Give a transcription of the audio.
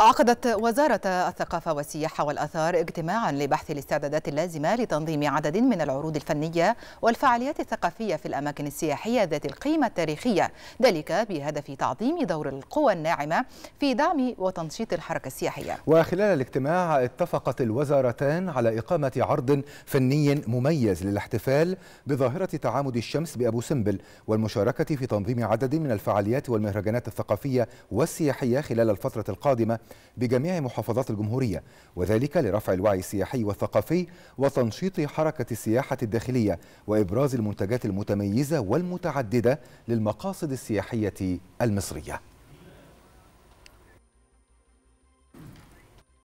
عقدت وزارة الثقافة والسياحة والأثار اجتماعا لبحث الاستعدادات اللازمة لتنظيم عدد من العروض الفنية والفعاليات الثقافية في الأماكن السياحية ذات القيمة التاريخية ذلك بهدف تعظيم دور القوى الناعمة في دعم وتنشيط الحركة السياحية وخلال الاجتماع اتفقت الوزارتان على إقامة عرض فني مميز للاحتفال بظاهرة تعامد الشمس بأبو سمبل والمشاركة في تنظيم عدد من الفعاليات والمهرجانات الثقافية والسياحية خلال الفترة القادمة بجميع محافظات الجمهورية وذلك لرفع الوعي السياحي والثقافي وتنشيط حركة السياحة الداخلية وإبراز المنتجات المتميزة والمتعددة للمقاصد السياحية المصرية